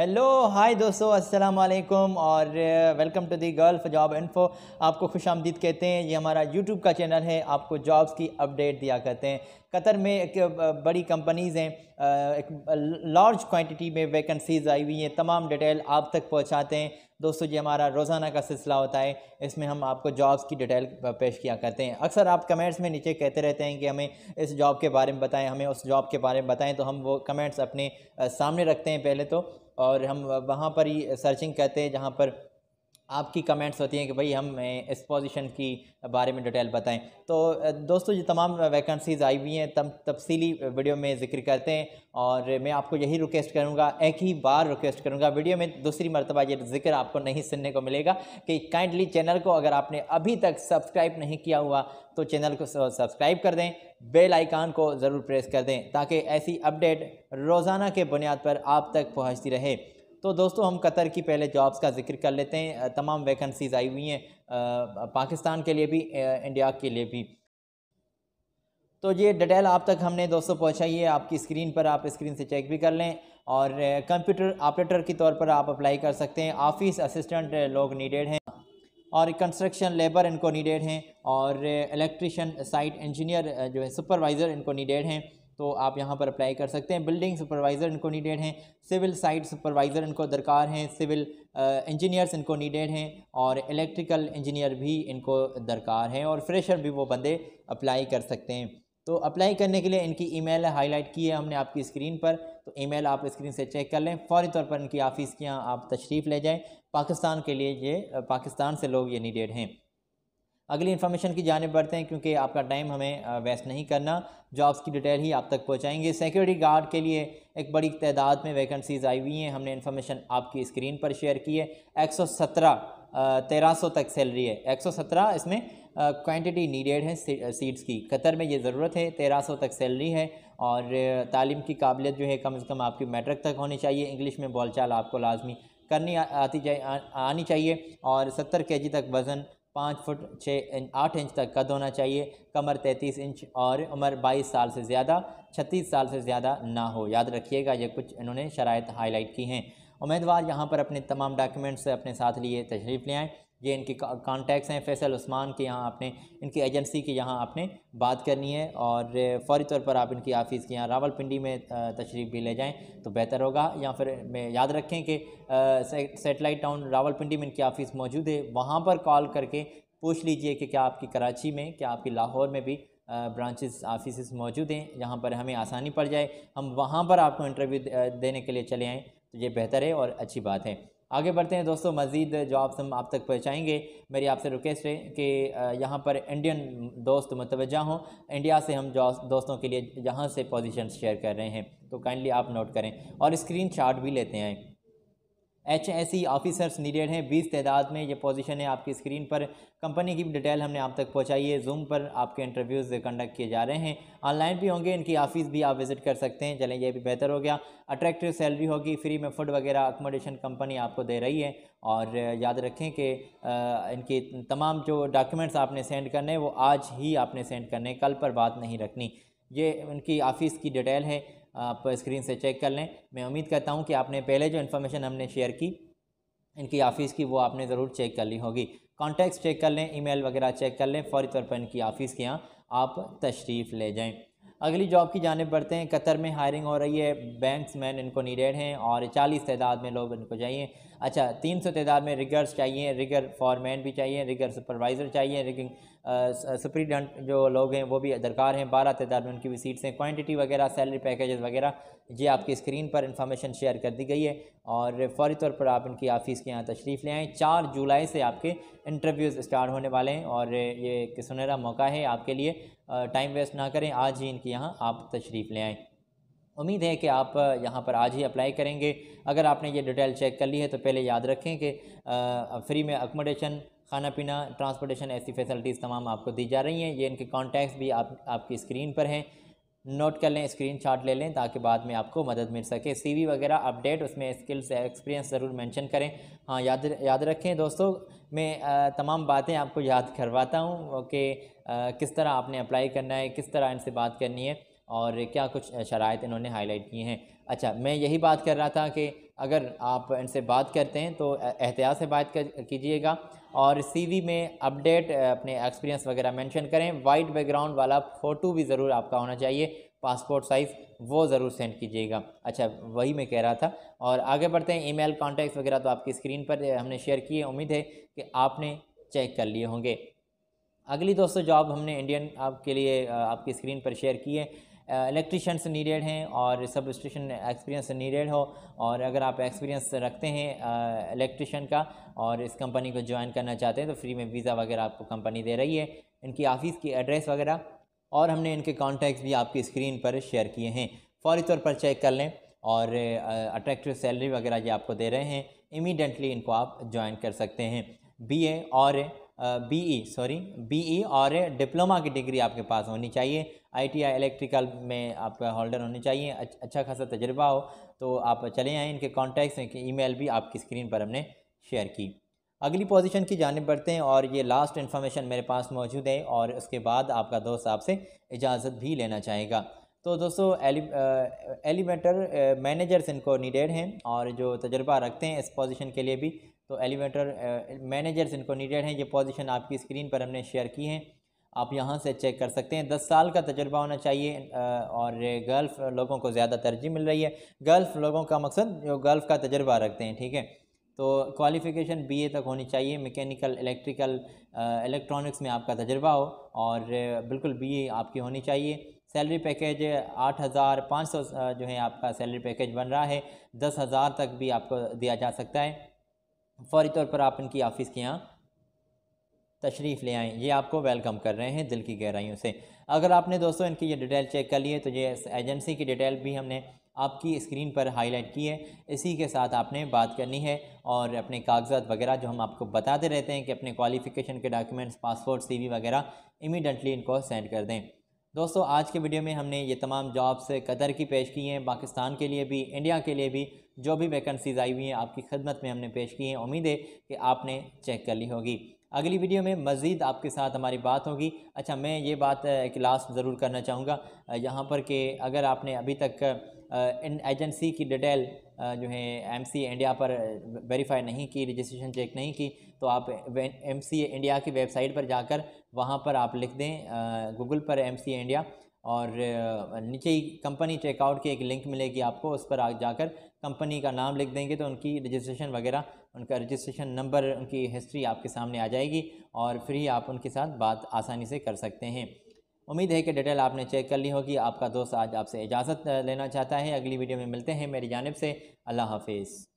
hello hi दोस्तों अस्सलाम वालेकुम और welcome to the girl job info आपको खुश आमदीद कहते हैं ये हमारा यूट्यूब का चैनल है आपको जॉब्स की अपडेट दिया करते हैं कतर में एक uh, बड़ी कंपनीज़ हैं uh, एक लार्ज uh, क्वांटिटी में वैकेंसीज आई हुई हैं तमाम डिटेल आप तक पहुंचाते हैं दोस्तों ये हमारा रोज़ाना का सिलसिला होता है इसमें हम आपको जॉब्स की डिटेल पेश किया करते हैं अक्सर आप कमेंट्स में नीचे कहते रहते हैं कि हमें इस जॉब के बारे में बताएं हमें उस जॉब के बारे में बताएं तो हम वो कमेंट्स अपने सामने रखते हैं पहले तो और हम वहाँ पर ही सर्चिंग कहते हैं जहाँ पर आपकी कमेंट्स होती हैं कि भाई हम इस पोजीशन की बारे में डिटेल बताएं तो दोस्तों ये तमाम वैकेंसीज़ आई हुई हैं तब तफसीली वीडियो में जिक्र करते हैं और मैं आपको यही रिक्वेस्ट करूँगा एक ही बार रिक्वेस्ट करूँगा वीडियो में दूसरी मरतबा ये जिक्र आपको नहीं सुनने को मिलेगा कि काइंडली चैनल को अगर आपने अभी तक सब्सक्राइब नहीं किया हुआ तो चैनल को सब्सक्राइब कर दें बेल आइकान को ज़रूर प्रेस कर दें ताकि ऐसी अपडेट रोज़ाना के बुनियाद पर आप तक पहुँचती रहे तो दोस्तों हम कतर की पहले जॉब्स का जिक्र कर लेते हैं तमाम वैकेंसीज़ आई हुई हैं पाकिस्तान के लिए भी इंडिया के लिए भी तो ये डिटेल आप तक हमने दोस्तों पहुँचाई है आपकी स्क्रीन पर आप स्क्रीन से चेक भी कर लें और कंप्यूटर ऑपरेटर के तौर पर आप अप्लाई कर सकते हैं ऑफिस असिस्टेंट लोग नीडेड हैं और कंस्ट्रक्शन लेबर इनको नीडेड हैं और इलेक्ट्रिशियन साइट इंजीनियर जो है सुपरवाइज़र इनको नीडेड हैं तो आप यहाँ पर अप्लाई कर सकते हैं बिल्डिंग सुपरवाइज़र इनको नीडेड हैं सिविल साइट सुपरवाइज़र इनको दरकार हैं सिविल इंजीनियर्स uh, इनको नीडेड हैं और इलेक्ट्रिकल इंजीनियर भी इनको दरकार हैं और फ्रेशर भी वो बंदे अप्लाई कर सकते हैं तो अप्लाई करने के लिए इनकी ईमेल हाईलाइट की है हमने आपकी स्क्रीन पर तो ईमेल आप स्क्रीन से चेक कर लें फौरी तौर पर इनकी ऑफ़िस के यहाँ आप तशरीफ़ ले जाएँ पाकिस्तान के लिए ये पाकिस्तान से लोग ये नीडेड हैं अगली इन्फॉर्मेशन की जानब बढ़ते हैं क्योंकि आपका टाइम हमें वेस्ट नहीं करना जॉब्स की डिटेल ही आप तक पहुंचाएंगे सिक्योरिटी गार्ड के लिए एक बड़ी तादाद में वैकेंसीज आई हुई हैं हमने इन्फॉर्मेशन आपकी स्क्रीन पर शेयर की है एक सौ सत्रह तेरह सौ तक सैलरी है एक सौ सत्रह इसमें क्वांटिटी नीडेड है सीट्स की कतर में ये ज़रूरत है तेरह सौ तक सैलरी है और तालीम की काबिलियत जो है कम अज़ कम आपकी मेट्रिक तक होनी चाहिए इंग्लिश में बोलचाल आपको लाजमी करनी आती चाहिए आनी चाहिए और सत्तर के जी तक वज़न पाँच फुट छः आठ इंच तक कद होना चाहिए कमर तैंतीस इंच और उम्र बाईस साल से ज़्यादा छत्तीस साल से ज़्यादा ना हो याद रखिएगा ये कुछ इन्होंने शराय हाईलाइट की हैं उम्मीदवार यहाँ पर अपने तमाम डॉक्यूमेंट्स अपने साथ लिए तशरीफ़ ले आएँ ये इनके कॉन्टैक्ट्स हैं फैसल उस्मान के यहाँ आपने इनकी एजेंसी के यहाँ आपने बात करनी है और फौरी तौर पर आप इनकी ऑफ़िस के यहाँ रावलपिंडी में तशरीफ़ भी ले जाएं तो बेहतर होगा या फिर मैं याद रखें कि सेटेलाइट टाउन रावलपिंडी में इनकी ऑफ़िस मौजूद है वहाँ पर कॉल करके पूछ लीजिए कि क्या आपकी कराची में क्या आपकी लाहौर में भी ब्रांचेस ऑफिस मौजूद हैं जहाँ पर हमें आसानी पड़ जाए हम वहाँ पर आपको इंटरव्यू देने के लिए चले आएँ तो ये बेहतर है और अच्छी बात है आगे बढ़ते हैं दोस्तों मज़ीद जॉब्स हम आप तक पहुँचाएँगे मेरी आपसे रिक्वेस्ट है कि यहाँ पर इंडियन दोस्त मुतवजा हों इंडिया से हम दोस्तों के लिए यहाँ से पोजिशन शेयर कर रहे हैं तो काइंडली आप नोट करें और स्क्रीन भी लेते हैं H S E officers needed हैं बीस तदाद में ये पोजीशन है आपकी स्क्रीन पर कंपनी की डिटेल हमने आप तक पहुंचाई है जूम पर आपके इंटरव्यूज़ कंडक्ट किए जा रहे हैं ऑनलाइन भी होंगे इनकी ऑफिस भी आप विज़िट कर सकते हैं चलें ये भी बेहतर हो गया अट्रैक्टिव सैलरी होगी फ्री में फूड वगैरह अकोमोडेशन कंपनी आपको दे रही है और याद रखें कि इनकी तमाम जो डॉक्यूमेंट्स आपने सेंड करने वो आज ही आपने सेंड करने कल पर बात नहीं रखनी ये उनकी ऑफिस की डिटेल है आप स्क्रीन से चेक कर लें मैं उम्मीद करता हूँ कि आपने पहले जो इन्फॉर्मेशन हमने शेयर की इनकी ऑफ़िस की वो आपने ज़रूर चेक कर ली होगी कॉन्टैक्ट चेक कर लें ईमेल वगैरह चेक कर लें फौरी तौर पर इनकी ऑफ़िस के यहाँ आप तशरीफ़ ले जाएँ अगली जॉब की जानब बढ़ते हैं कतर में हायरिंग हो रही है बैंक्स मैन इनको नीडेड हैं और चालीस तादाद में लोग इनको चाहिए अच्छा तीन सौ तदाद में रिगर्स चाहिए रिगर फॉरमैन भी चाहिए रिगर सुपरवाइज़र चाहिए रिगिंग सुप्रीडेंट जो लोग हैं वो भी दरकार हैं बारह तैदा में उनकी भी सीट्स हैं क्वान्टिटी वगैरह सैलरी पैकेजेस वगैरह ये आपकी स्क्रीन पर इंफॉर्मेशन शेयर कर दी गई है और फौरी तौर पर आप इनकी ऑफ़िस के यहाँ तशरीफ़ ले आएँ चार जुलाई से आपके इंटरव्यूज़ स्टार्ट होने वाले हैं और ये सुनहरा मौका है आपके लिए टाइम वेस्ट ना करें आज ही इनके यहाँ आप तशरीफ़ ले आएँ उम्मीद है कि आप यहाँ पर आज ही अप्लाई करेंगे अगर आपने ये डिटेल चेक कर ली है तो पहले याद रखें कि फ्री में अकोमोडेशन खाना पीना ट्रांसपोर्टेशन ऐसी फैसिलिटीज़ तमाम आपको दी जा रही हैं ये इनके कॉन्टैक्ट्स भी आप आपकी स्क्रीन पर हैं नोट कर लें स्क्रीन शॉट ले लें ताकि बाद में आपको मदद मिल सके सीवी वगैरह अपडेट उसमें स्किल्स एक्सपीरियंस ज़रूर मेंशन करें हाँ याद याद रखें दोस्तों मैं तमाम बातें आपको याद करवाता हूँ कि किस तरह आपने अप्लाई करना है किस तरह इनसे बात करनी है और क्या कुछ शराय इन्होंने हाईलाइट किए हैं अच्छा मैं यही बात कर रहा था कि अगर आप इनसे बात करते हैं तो एहतियात से बात कीजिएगा और सीवी में अपडेट अपने एक्सपीरियंस वगैरह मेंशन करें वाइट बैकग्राउंड वाला फ़ोटो भी ज़रूर आपका होना चाहिए पासपोर्ट साइज़ वो ज़रूर सेंड कीजिएगा अच्छा वही मैं कह रहा था और आगे बढ़ते हैं ईमेल कॉन्टैक्ट वगैरह तो आपकी स्क्रीन पर हमने शेयर किए उम्मीद है कि आपने चेक कर लिए होंगे अगली दोस्तों जॉब हमने इंडियन आपके लिए आपकी स्क्रीन पर शेयर की है इलेक्ट्रिशंस नीडेड हैं और सब स्टेशन एक्सपीरियंस नीडेड हो और अगर आप एक्सपीरियंस रखते हैं इलेक्ट्रिशियन का और इस कंपनी को ज्वाइन करना चाहते हैं तो फ्री में वीज़ा वगैरह आपको कंपनी दे रही है इनकी ऑफ़िस की एड्रेस वगैरह और हमने इनके कॉन्टैक्ट भी आपकी स्क्रीन पर शेयर किए हैं फौरी तौर पर चेक कर लें और अट्रैक्टिव सैलरी वगैरह ये आपको दे रहे हैं इमीडियटली इनको आप ज्वाइन कर सकते हैं बी और बीई सॉरी बीई और डिप्लोमा की डिग्री आपके पास होनी चाहिए आईटीआई इलेक्ट्रिकल में आपका होल्डर होनी चाहिए अच्छा खासा तजर्बा हो तो आप चले आएँ इनके कॉन्टैक्ट्स ई ईमेल भी आपकी स्क्रीन पर हमने शेयर की अगली पोजीशन की जानब बढ़ते हैं और ये लास्ट इन्फॉर्मेशन मेरे पास मौजूद है और उसके बाद आपका दोस्त आपसे इजाज़त भी लेना चाहेगा तो दोस्तों एलि, मैनेजर्स इनको नीडेड हैं और जो तजर्बा रखते हैं इस पोजीशन के लिए भी तो एलिवेटर मैनेजर्स इनको नीडेड हैं ये पोजीशन आपकी स्क्रीन पर हमने शेयर की हैं आप यहाँ से चेक कर सकते हैं दस साल का तजर्बा होना चाहिए और गल्फ़ लोगों को ज़्यादा तरजीह मिल रही है गल्फ़ लोगों का मकसद जो गल्फ़ का तजर्बा रखते हैं ठीक है तो क्वालिफ़िकेशन बीए तक होनी चाहिए मैकेनिकल इलेक्ट्रिकल इलेक्ट्रॉनिक्स में आपका तजर्बा हो और बिल्कुल बीए आपकी होनी चाहिए सैलरी पैकेज आठ हज़ार पाँच सौ जो है आपका सैलरी पैकेज बन रहा है दस हज़ार तक भी आपको दिया जा सकता है फ़ौरी तौर पर आप इनकी ऑफ़िस के यहाँ तशरीफ़ ले आएँ ये आपको वेलकम कर रहे हैं दिल की गहराइयों से अगर आपने दोस्तों इनकी ये डिटेल चेक कर लिए तो ये एजेंसी की डिटेल भी हमने आपकी स्क्रीन पर हाईलाइट की है इसी के साथ आपने बात करनी है और अपने कागजात वगैरह जो हम आपको बताते रहते हैं कि अपने क्वालिफ़िकेशन के डॉक्यूमेंट्स पासपोर्ट सी वगैरह इमीडियटली इनको सेंड कर दें दोस्तों आज के वीडियो में हमने ये तमाम जॉब्स कदर की पेश की हैं पाकिस्तान के लिए भी इंडिया के लिए भी जो भी वैकेंसीज आई हुई हैं आपकी खदमत में हमने पेश की हैं उम्मीद है कि आपने चेक कर ली होगी अगली वीडियो में मज़ीद आपके साथ हमारी बात होगी अच्छा मैं ये बात लास्ट eh, ज़रूर करना चाहूँगा यहाँ पर कि अगर आपने अभी तक इन एजेंसी की डिटेल जो है एम सी इंडिया पर वेरीफाई नहीं की रजिस्ट्रेशन चेक नहीं की तो आप एम सी इंडिया की वेबसाइट पर जाकर वहाँ पर आप लिख दें गूगल पर एम सी इंडिया और नीचे ही कंपनी चेकआउट की एक लिंक मिलेगी आपको उस पर आ जाकर कंपनी का नाम लिख देंगे तो उनकी रजिस्ट्रेशन वगैरह उनका रजिस्ट्रेशन नंबर उनकी हिस्ट्री आपके सामने आ जाएगी और फ्री आप उनके साथ बात आसानी से कर सकते हैं उम्मीद है कि डिटेल आपने चेक कर ली होगी आपका दोस्त आज आपसे इजाज़त लेना चाहता है अगली वीडियो में मिलते हैं मेरी जानब से अल्लाह हाफिज़